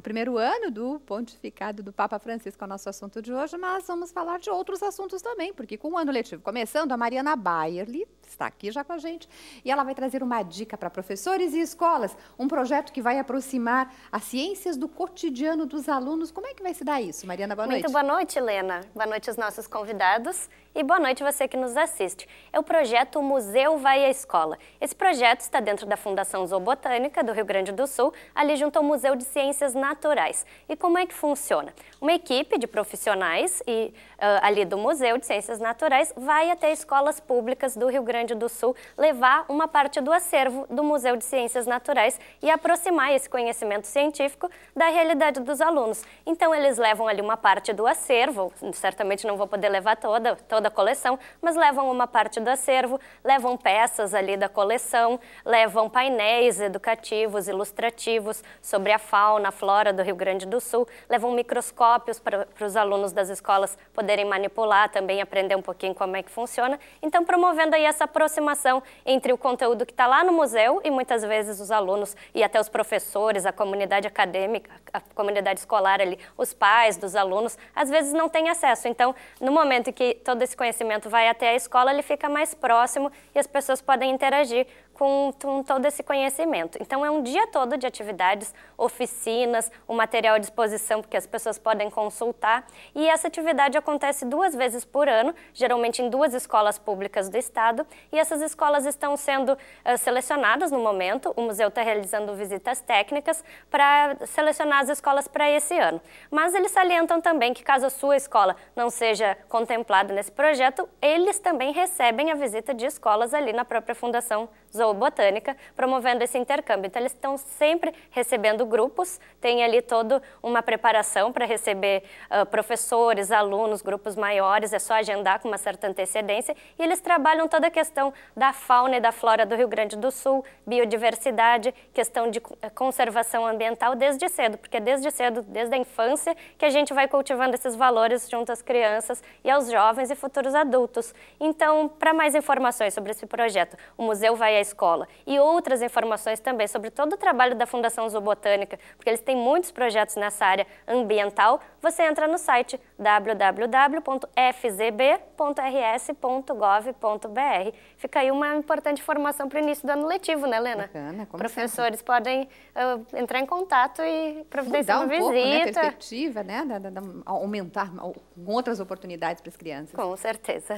o primeiro ano do pontificado do Papa Francisco é o nosso assunto de hoje, mas vamos falar de outros assuntos também, porque com o ano letivo começando, a Mariana Bayerli está aqui já com a gente e ela vai trazer uma dica para professores e escolas, um projeto que vai aproximar as ciências do cotidiano dos alunos. Como é que vai se dar isso, Mariana? Boa noite. Muito boa noite, Helena. Boa noite aos nossos convidados e boa noite você que nos assiste. É o projeto Museu Vai à Escola. Esse projeto está dentro da Fundação Zoobotânica do Rio Grande do Sul, ali junto ao Museu de Ciências na naturais. E como é que funciona? Uma equipe de profissionais e uh, ali do Museu de Ciências Naturais vai até escolas públicas do Rio Grande do Sul levar uma parte do acervo do Museu de Ciências Naturais e aproximar esse conhecimento científico da realidade dos alunos. Então eles levam ali uma parte do acervo, certamente não vou poder levar toda, toda a coleção, mas levam uma parte do acervo, levam peças ali da coleção, levam painéis educativos, ilustrativos sobre a fauna, a flora, fora do Rio Grande do Sul, levam microscópios para, os alunos das escolas poderem manipular, também aprender um pouquinho como é que funciona. Então, promovendo aí essa aproximação entre o conteúdo que está lá no museu e muitas vezes os alunos e até os professores, a comunidade acadêmica, a comunidade escolar ali, os pais dos alunos, às vezes não têm acesso. Então, no momento em que todo esse conhecimento vai até a escola, ele fica mais próximo e as pessoas podem interagir com, com, todo esse conhecimento. Então, é um dia todo de atividades, oficinas, o material à disposição que as pessoas podem consultar. E essa atividade acontece duas vezes por ano, geralmente em duas escolas públicas do Estado. E essas escolas estão sendo uh, selecionadas no momento. O museu está realizando visitas técnicas para selecionar as escolas para esse ano. Mas eles salientam também que, caso a sua escola não seja contemplada nesse projeto, eles também recebem a visita de escolas ali na própria Fundação zoobotânica, promovendo esse intercâmbio. Então, eles estão sempre recebendo grupos, tem ali toda uma preparação para receber uh, professores, alunos, grupos maiores, é só agendar com uma certa antecedência. E eles trabalham toda a questão da fauna e da flora do Rio Grande do Sul, biodiversidade, questão de eh, conservação ambiental desde cedo, porque é desde cedo, desde a infância, que a gente vai cultivando esses valores junto às crianças e aos jovens e futuros adultos. Então, para mais informações sobre esse projeto, o museu vai a escola. E outras informações também sobre todo o trabalho da Fundação Zoobotânica, porque eles têm muitos projetos nessa área ambiental, você entra no site www.fzb.rs.gov.br. Fica aí uma importante informação para o início do ano letivo, né, Lena? Bacana, como Professores sempre. podem uh, entrar em contato e providenciar uma um uma visita. Pouco, né, perspectiva, né? Da, da, da, aumentar com outras oportunidades para as crianças. Com certeza.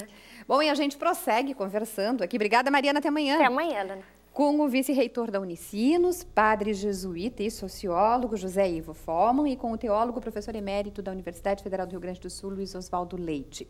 Bom, e a gente prossegue conversando aqui. Obrigada, Mariana. Até amanhã. Até amanhã, Lena com o vice-reitor da Unicinos, padre jesuíta e sociólogo José Ivo Foman e com o teólogo professor emérito da Universidade Federal do Rio Grande do Sul, Luiz Oswaldo Leite.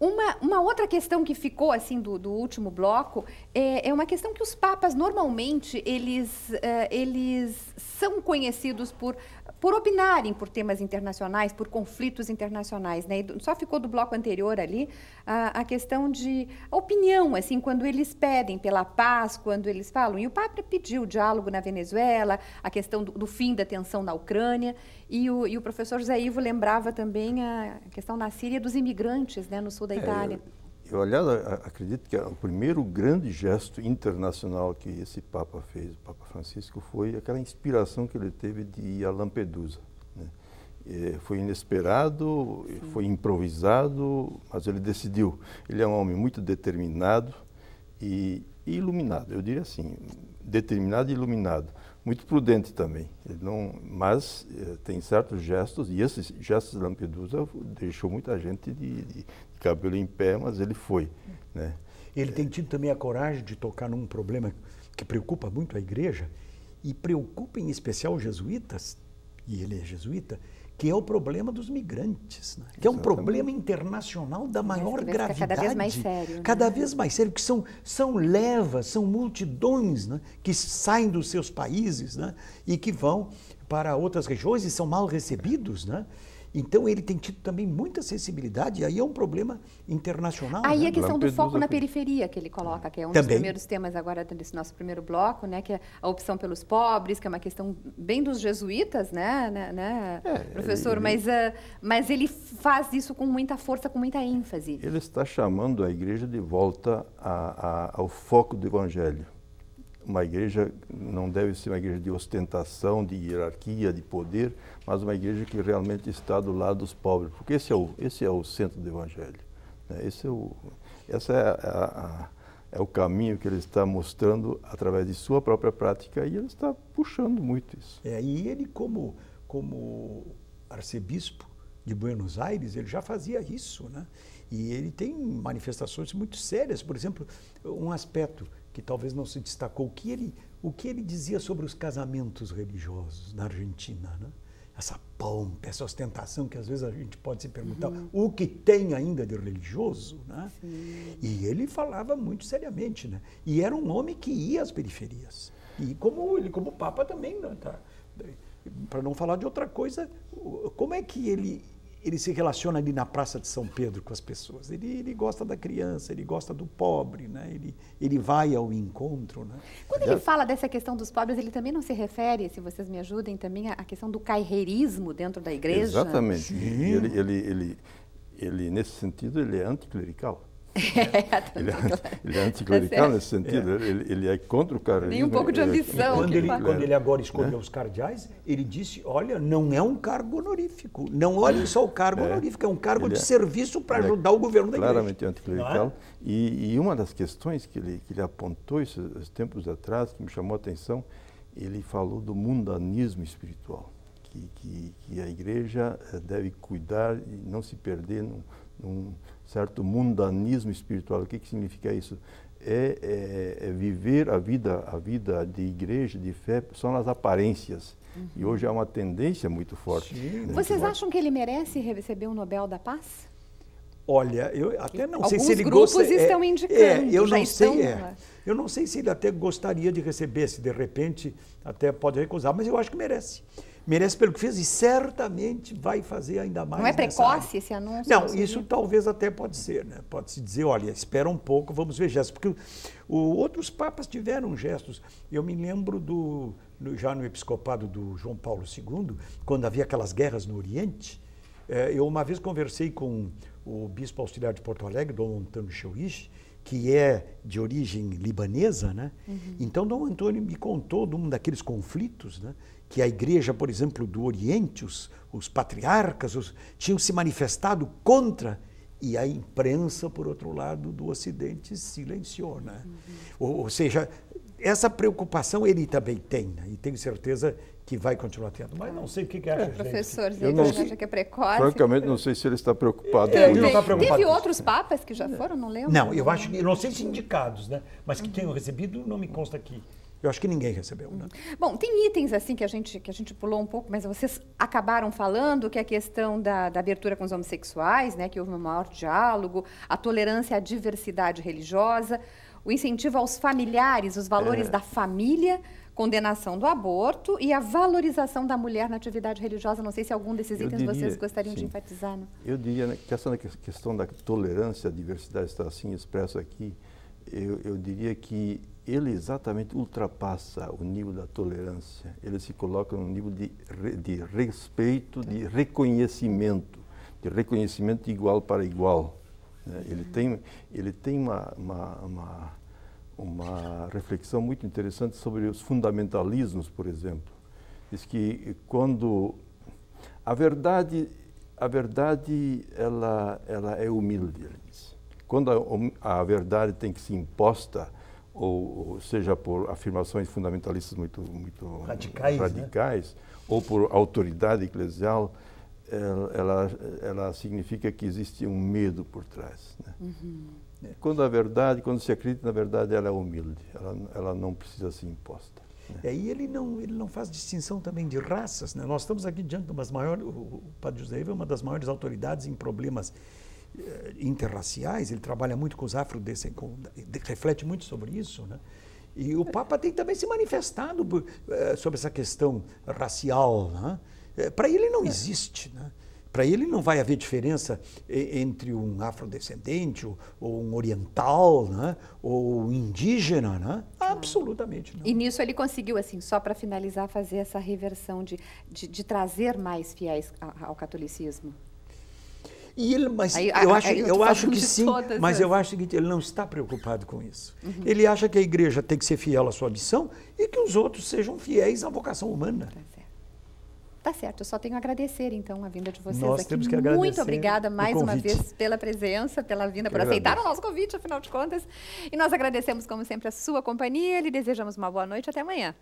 Uma, uma outra questão que ficou assim do, do último bloco é, é uma questão que os papas normalmente eles, uh, eles são conhecidos por por opinarem por temas internacionais, por conflitos internacionais. Né? só ficou do bloco anterior ali a, a, questão de opinião, assim, quando eles pedem pela paz, quando eles falam. E o Papa pediu o diálogo na Venezuela, a questão do, do fim da tensão na Ucrânia, e o, e o, professor José Ivo lembrava também a questão na Síria dos imigrantes né, no sul da é, Itália. É, eu, aliás, acredito que é o primeiro grande gesto internacional que esse Papa fez, o Papa Francisco, foi aquela inspiração que ele teve de ir a Lampedusa. Né? foi inesperado, Sim. foi improvisado, mas ele decidiu. Ele é um homem muito determinado e iluminado, eu diria assim, determinado e iluminado. Muito prudente também, ele não, mas eh, tem certos gestos, e esses gestos de Lampedusa deixou muita gente de, de, cabelo em pé, mas ele foi. Né? Ele tem tido também a coragem de tocar num problema que preocupa muito a igreja e preocupa em especial os jesuítas, e ele é jesuíta, que é o problema dos migrantes, né? que é um problema internacional da maior gravidade. Cada vez mais sério. Né? Cada né? vez mais sério, que são, são levas, são multidões né? que saem dos seus países né? e que vão para outras regiões e são mal recebidos. Né? Então ele tem tido também muita sensibilidade, e aí é um problema internacional. Aí né? a questão do foco na periferia que ele coloca, que é um também. dos primeiros temas agora desse nosso primeiro bloco, né, que é a opção pelos pobres, que é uma questão bem dos jesuítas, né, né, né é, professor? Ele, mas, uh, mas ele faz isso com muita força, com muita ênfase. Ele está chamando a igreja de volta a, a, ao foco do evangelho uma igreja não deve ser uma igreja de ostentação, de hierarquia, de poder, mas uma igreja que realmente está do lado dos pobres, porque esse é o, esse é o centro do Evangelho. Né? Esse é o, essa é, a, a, é o caminho que ele está mostrando através de sua própria prática e ele está puxando muito isso. É, e ele, como, como arcebispo de Buenos Aires, ele já fazia isso, né? E ele tem manifestações muito sérias. Por exemplo, um aspecto que talvez não se destacou, o que ele, o que ele dizia sobre os casamentos religiosos na Argentina, né? essa pompa, essa ostentação que às vezes a gente pode se perguntar uhum. o que tem ainda de religioso, né? Sim. E ele falava muito seriamente, né? E era um homem que ia às periferias. E como ele, como papa também, né? Tá? para não falar de outra coisa, como é que ele ele se relaciona ali na Praça de São Pedro com as pessoas. Ele, ele gosta da criança, ele gosta do pobre, né? ele, ele vai ao encontro. Né? Quando ele fala dessa questão dos pobres, ele também não se refere, se vocês me ajudem, também à questão do carreirismo dentro da igreja? Exatamente. Ele, ele, ele, ele, nesse sentido, ele é anticlerical. É, é. ele, é, ele é, é anticlerical nesse sentido, ele, ele, é contra o cardeal. Nem um pouco de ambição. Quando ele, quando, ele, agora escolheu os cardeais, ele disse, olha, não é um cargo honorífico, não olhe só o cargo honorífico, é um cargo de serviço para ajudar o governo da igreja. Claramente anticlerical. E, e, uma das questões que ele, que ele apontou esses tempos atrás, que me chamou a atenção, ele falou do mundanismo espiritual, que, que, que a igreja eh, deve cuidar e não se perder num, num certo mundanismo espiritual. O que, que significa isso? É, é, é, viver a vida, a vida de igreja, de fé, só nas aparências. Uhum. E hoje há uma tendência muito forte. Né, Vocês acham forte. que ele merece receber o um Nobel da Paz? Olha, eu até não Alguns sei se ele gosta. É, estão é, indicando. eu não sei. É. eu não sei se ele até gostaria de receber, se de repente até pode recusar, mas eu acho que merece merece pelo que fez e certamente vai fazer ainda mais. Não é precoce área. esse anúncio? Não, isso viu? talvez até pode ser, né? Pode-se dizer, olha, espera um pouco, vamos ver gestos. Porque o, outros papas tiveram gestos. Eu me lembro do, no, já no episcopado do João Paulo II, quando havia aquelas guerras no Oriente, eh, eu uma vez conversei com o bispo auxiliar de Porto Alegre, Dom Antônio Chauich, que é de origem libanesa, né? Uhum. Então Dom Antônio me contou de um daqueles conflitos, né? Que a igreja, por exemplo, do Oriente, os, os patriarcas os, tinham se manifestado contra e a imprensa, por outro lado, do Ocidente silenciou, né? Uhum. Ou, ou, seja, essa preocupação ele também tem, né? e tenho certeza que vai continuar tendo. Mas não sei o que, que acha, o professor eu não acha que é precoce. Francamente, não sei se ele está preocupado é, Preocupado Teve outros papas que já foram, não lembro. Não, eu acho que, não sei se indicados, né? mas que tenham recebido, não me consta aqui. Eu acho que ninguém recebeu. Né? Bom, tem itens assim que a gente que a gente pulou um pouco, mas vocês acabaram falando que é a questão da, da, abertura com os homossexuais, né, que houve um maior diálogo, a tolerância à diversidade religiosa o incentivo aos familiares, os valores é. da família, condenação do aborto e a valorização da mulher na atividade religiosa. Não sei se algum desses itens diria, vocês gostariam sim. de enfatizar. Não? Eu diria né, que essa questão da tolerância à diversidade está assim expressa aqui. Eu, eu, diria que ele exatamente ultrapassa o nível da tolerância. Ele se coloca num nível de, de respeito, de reconhecimento, de reconhecimento de igual para igual. Né? Ele tem, ele tem uma, uma, uma uma reflexão muito interessante sobre os fundamentalismos, por exemplo. Diz que quando a verdade, a verdade ela, ela é humilde, ele diz. Quando a, a, verdade tem que ser imposta, ou, ou, seja por afirmações fundamentalistas muito, muito radicais, né? radicais né? ou por autoridade eclesial, ela, ela, ela, significa que existe um medo por trás. Né? Uhum. Quando a verdade, quando se acredita na verdade, ela é humilde, ela, ela não precisa ser imposta. Né? É, e aí ele não, ele não faz distinção também de raças. Né? Nós estamos aqui diante de umas maiores. O padre José é uma das maiores autoridades em problemas eh, interraciais, ele trabalha muito com os afrodescendentes, reflete muito sobre isso. Né? E o Papa tem também se manifestado eh, sobre essa questão racial. Né? Eh, para ele não é. existe. Né? Para ele não vai haver diferença entre um afrodescendente ou, um oriental, né? ou indígena, né? Absolutamente não. E nisso ele conseguiu, assim, só para finalizar, fazer essa reversão de, de, de trazer mais fiéis ao catolicismo. E ele, mas aí, eu acho, eu, eu acho que sim, mas as... eu acho que ele não está preocupado com isso. Uhum. Ele acha que a igreja tem que ser fiel à sua missão e que os outros sejam fiéis à vocação humana. Tá Tá certo, eu só tenho a agradecer, então, a vinda de vocês Nós aqui. Temos que agradecer Muito obrigada mais uma vez pela presença, pela vinda, por aceitar o nosso convite, afinal de contas. E nós agradecemos, como sempre, a sua companhia, lhe desejamos uma boa noite até amanhã.